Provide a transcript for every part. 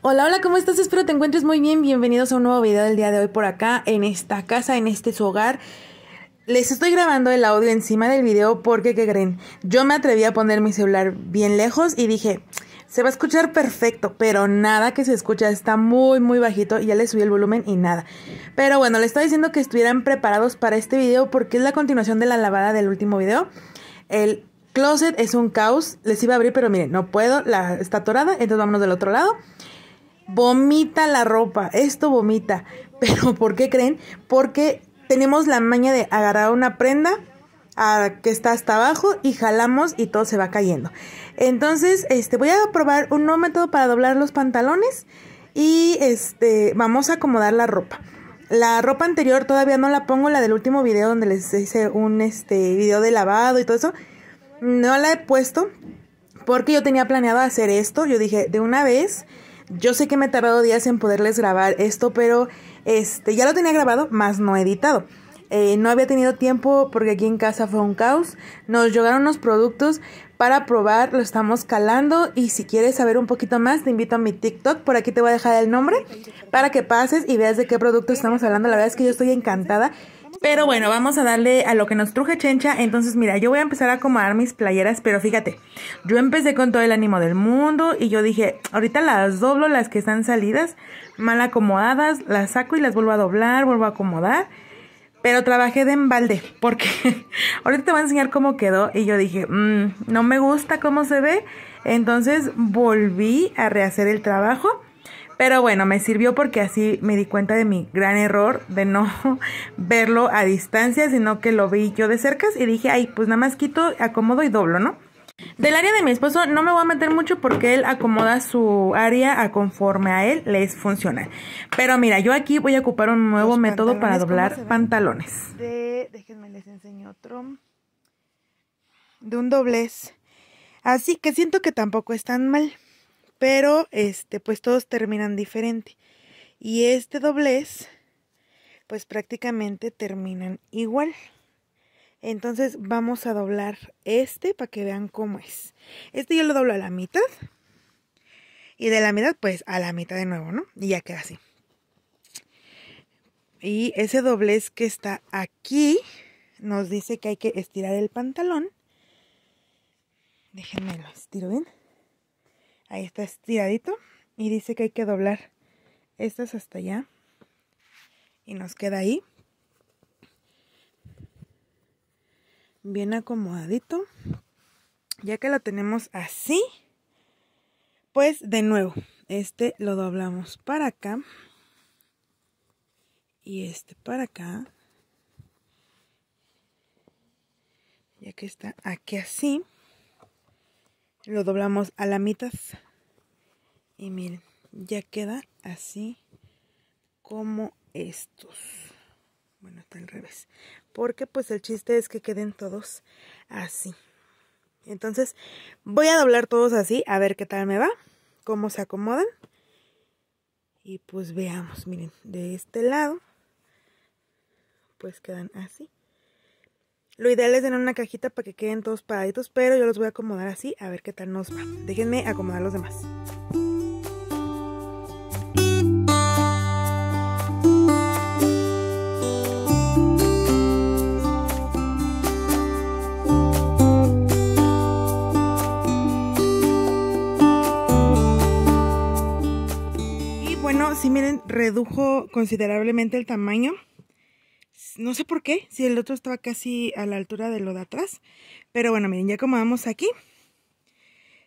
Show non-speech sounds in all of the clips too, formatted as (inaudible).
Hola, hola, ¿cómo estás? Espero te encuentres muy bien. Bienvenidos a un nuevo video del día de hoy por acá, en esta casa, en este su hogar. Les estoy grabando el audio encima del video porque, ¿qué creen? Yo me atreví a poner mi celular bien lejos y dije, se va a escuchar perfecto, pero nada que se escucha, está muy muy bajito, ya le subí el volumen y nada. Pero bueno, les estoy diciendo que estuvieran preparados para este video porque es la continuación de la lavada del último video. El closet es un caos, les iba a abrir, pero miren, no puedo, la, está atorada, entonces vámonos del otro lado. Vomita la ropa, esto vomita. (laughs) Pero ¿por qué creen? Porque tenemos la maña de agarrar una prenda a, que está hasta abajo y jalamos y todo se va cayendo. Entonces, este, voy a probar un nuevo método para doblar los pantalones y este, vamos a acomodar la ropa. La ropa anterior todavía no la pongo, la del último video donde les hice un este video de lavado y todo eso. No la he puesto porque yo tenía planeado hacer esto. Yo dije, de una vez yo sé que me he tardado días en poderles grabar esto, pero este, ya lo tenía grabado, más no editado. Eh, no había tenido tiempo porque aquí en casa fue un caos. Nos llegaron unos productos para probar, lo estamos calando y si quieres saber un poquito más te invito a mi TikTok, por aquí te voy a dejar el nombre para que pases y veas de qué producto estamos hablando. La verdad es que yo estoy encantada. Pero bueno, vamos a darle a lo que nos truje Chencha. Entonces, mira, yo voy a empezar a acomodar mis playeras, pero fíjate, yo empecé con todo el ánimo del mundo y yo dije, ahorita las doblo, las que están salidas, mal acomodadas, las saco y las vuelvo a doblar, vuelvo a acomodar. Pero trabajé de embalde, porque (laughs) ahorita te voy a enseñar cómo quedó y yo dije, mmm, no me gusta cómo se ve. Entonces volví a rehacer el trabajo pero bueno, me sirvió porque así me di cuenta de mi gran error de no (laughs) verlo a distancia, sino que lo vi yo de cerca y dije, ay, pues nada más quito, acomodo y doblo, ¿no? Del área de mi esposo no me voy a meter mucho porque él acomoda su área a conforme a él les funciona. Pero mira, yo aquí voy a ocupar un nuevo método para doblar pantalones. De, déjenme les enseño otro. De un doblez. Así que siento que tampoco es tan mal pero este pues todos terminan diferente y este doblez pues prácticamente terminan igual entonces vamos a doblar este para que vean cómo es este yo lo doblo a la mitad y de la mitad pues a la mitad de nuevo no y ya queda así y ese doblez que está aquí nos dice que hay que estirar el pantalón déjenme lo estiro bien Ahí está estiradito. Y dice que hay que doblar estas hasta allá. Y nos queda ahí. Bien acomodadito. Ya que lo tenemos así, pues de nuevo, este lo doblamos para acá. Y este para acá. Ya que está aquí así lo doblamos a la mitad y miren ya queda así como estos bueno está al revés porque pues el chiste es que queden todos así entonces voy a doblar todos así a ver qué tal me va cómo se acomodan y pues veamos miren de este lado pues quedan así lo ideal es tener una cajita para que queden todos paraditos, pero yo los voy a acomodar así a ver qué tal nos va. Déjenme acomodar los demás. Y bueno, si miren, redujo considerablemente el tamaño no sé por qué, si el otro estaba casi a la altura de lo de atrás. Pero bueno, miren, ya como vamos aquí.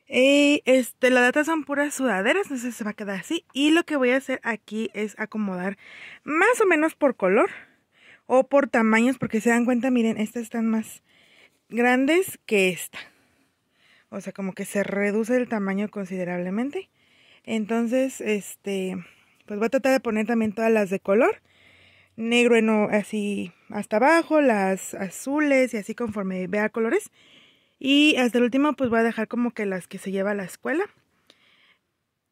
Eh, este, la data son puras sudaderas, entonces se va a quedar así. Y lo que voy a hacer aquí es acomodar más o menos por color o por tamaños, porque se dan cuenta, miren, estas están más grandes que esta. O sea, como que se reduce el tamaño considerablemente. Entonces, este, pues voy a tratar de poner también todas las de color negro así hasta abajo, las azules y así conforme vea colores. Y hasta el último pues voy a dejar como que las que se lleva a la escuela.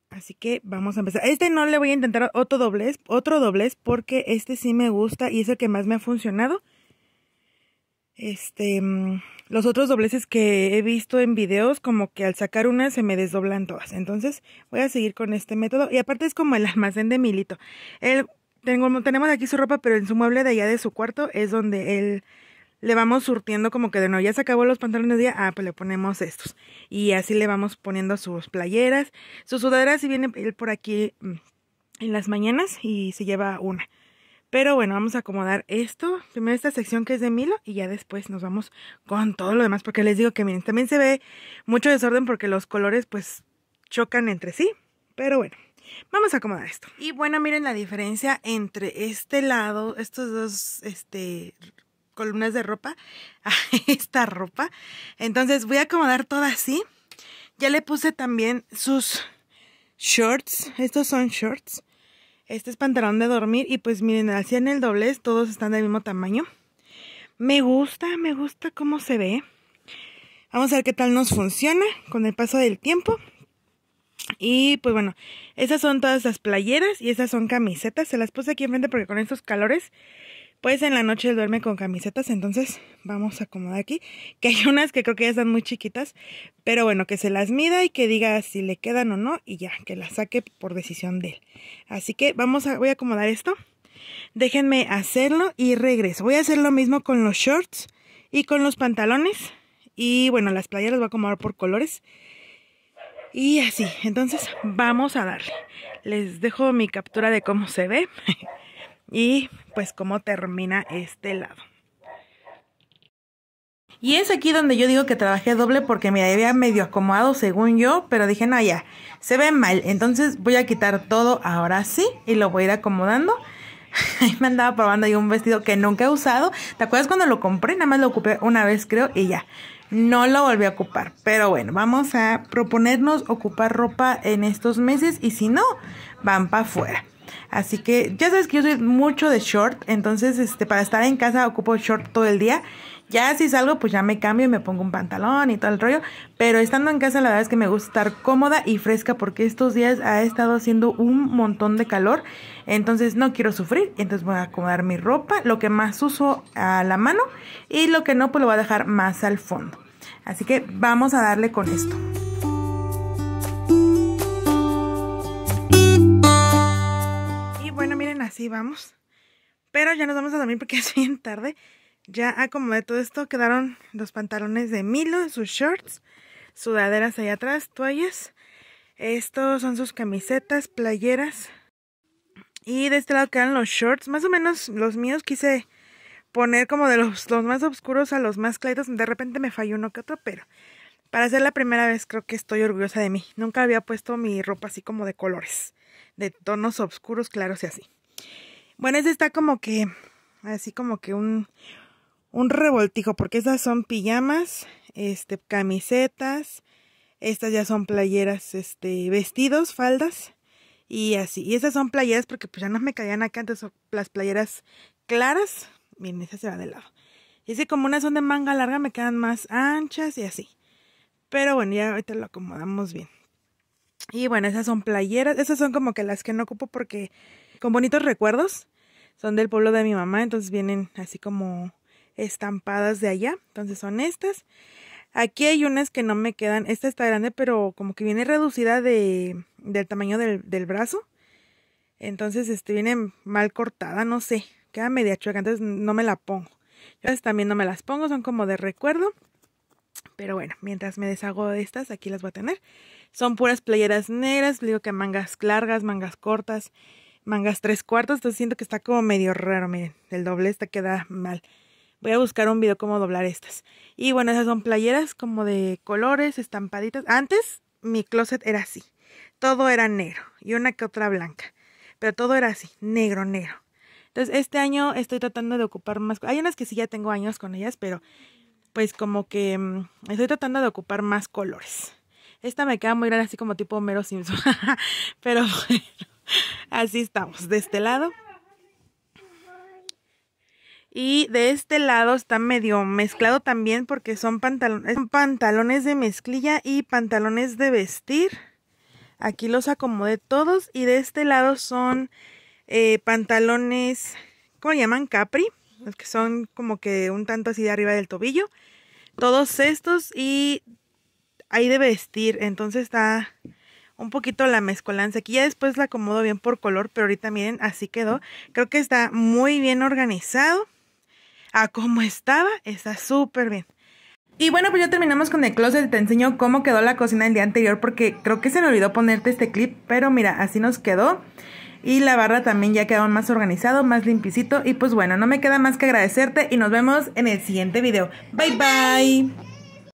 Así que vamos a empezar. Este no le voy a intentar otro doblez, otro doblez porque este sí me gusta y es el que más me ha funcionado. Este, mm, los otros dobleces que he visto en videos como que al sacar una se me desdoblan todas. Entonces voy a seguir con este método y aparte es como el almacén de milito. El tenemos aquí su ropa, pero en su mueble de allá de su cuarto es donde él le vamos surtiendo como que de no, ya se acabó los pantalones de día, ah, pues le ponemos estos. Y así le vamos poniendo sus playeras, sus sudaderas, y viene él por aquí mm, en las mañanas y se lleva una. Pero bueno, vamos a acomodar esto. Primero esta sección que es de Milo y ya después nos vamos con todo lo demás. Porque les digo que miren, también se ve mucho desorden porque los colores pues chocan entre sí. Pero bueno. Vamos a acomodar esto. Y bueno, miren la diferencia entre este lado, estos dos, este columnas de ropa, (laughs) a esta ropa. Entonces voy a acomodar toda así. Ya le puse también sus shorts. Estos son shorts. Este es pantalón de dormir. Y pues miren, así en el doblez todos están del mismo tamaño. Me gusta, me gusta cómo se ve. Vamos a ver qué tal nos funciona con el paso del tiempo. Y pues bueno, esas son todas las playeras y esas son camisetas. Se las puse aquí enfrente porque con estos calores, pues en la noche él duerme con camisetas. Entonces vamos a acomodar aquí. Que hay unas que creo que ya están muy chiquitas. Pero bueno, que se las mida y que diga si le quedan o no. Y ya, que las saque por decisión de él. Así que vamos a, voy a acomodar esto. Déjenme hacerlo y regreso. Voy a hacer lo mismo con los shorts y con los pantalones. Y bueno, las playeras las voy a acomodar por colores. Y así, entonces vamos a darle. Les dejo mi captura de cómo se ve (laughs) y pues cómo termina este lado. Y es aquí donde yo digo que trabajé doble porque me había medio acomodado según yo, pero dije, no, ya, se ve mal. Entonces voy a quitar todo ahora sí y lo voy a ir acomodando (laughs) Ahí me andaba probando ahí un vestido que nunca he usado. ¿Te acuerdas cuando lo compré? Nada más lo ocupé una vez, creo, y ya. No lo volví a ocupar. Pero bueno, vamos a proponernos ocupar ropa en estos meses y si no, van para afuera. Así que ya sabes que yo soy mucho de short, entonces este, para estar en casa ocupo short todo el día ya si salgo, pues ya me cambio y me pongo un pantalón y todo el rollo. Pero estando en casa, la verdad es que me gusta estar cómoda y fresca porque estos días ha estado haciendo un montón de calor. Entonces no quiero sufrir. Entonces voy a acomodar mi ropa, lo que más uso a la mano y lo que no, pues lo voy a dejar más al fondo. Así que vamos a darle con esto. Y bueno, miren, así vamos. Pero ya nos vamos a dormir porque (laughs) es bien tarde. Ya ah, como de todo esto, quedaron los pantalones de Milo, sus shorts, sudaderas ahí atrás, toallas. Estos son sus camisetas, playeras. Y de este lado quedan los shorts, más o menos los míos quise poner como de los, los más oscuros a los más claritos. De repente me falló uno que otro, pero para ser la primera vez creo que estoy orgullosa de mí. Nunca había puesto mi ropa así como de colores, de tonos oscuros, claros y así. Bueno, este está como que, así como que un, un revoltijo porque esas son pijamas, este, camisetas, estas ya son playeras, este, vestidos, faldas y así. Y esas son playeras porque pues ya no me caían acá antes las playeras claras. Miren, esas se va de lado. Y así como unas son de manga larga me quedan más anchas y así. Pero bueno, ya ahorita lo acomodamos bien. Y bueno, esas son playeras. Esas son como que las que no ocupo porque con bonitos recuerdos. Son del pueblo de mi mamá, entonces vienen así como estampadas de allá. Entonces son estas. Aquí hay unas que no me quedan. Esta está grande, pero como que viene reducida de, del tamaño del, del, brazo. Entonces, este viene mal cortada, no sé. Queda media chueca, entonces no me la pongo. Yo también no me las pongo, son como de recuerdo. Pero bueno, mientras me deshago de estas, aquí las voy a tener. Son puras playeras negras, digo que mangas largas, mangas cortas, mangas tres cuartos. Entonces siento que está como medio raro, miren. El doble está queda mal. Voy a buscar un video cómo doblar estas. Y bueno, esas son playeras como de colores, estampaditas. Antes mi closet era así. Todo era negro y una que otra blanca. Pero todo era así, negro, negro. Entonces este año estoy tratando de ocupar más. Hay unas que sí ya tengo años con ellas, pero pues como que mm, estoy tratando de ocupar más colores. Esta me queda muy grande así como tipo Homero Simpson. (laughs) pero bueno, así estamos, de este lado. Y de este lado está medio mezclado también porque son, pantalones, pantalones de mezclilla y pantalones de vestir. Aquí los acomodé todos y de este lado son eh, pantalones, ¿cómo llaman? Capri, los que son como que un tanto así de arriba del tobillo. Todos estos y hay de vestir, entonces está un poquito la mezcolanza. Aquí ya después la acomodo bien por color, pero ahorita miren, así quedó. Creo que está muy bien organizado a cómo estaba, está súper bien. Y bueno, pues ya terminamos con el closet. Te enseño cómo quedó la cocina el día anterior porque creo que se me olvidó ponerte este clip, pero mira, así nos quedó. Y la barra también ya quedó más organizado, más limpicito. Y pues bueno, no me queda más que agradecerte y nos vemos en el siguiente video. Bye bye.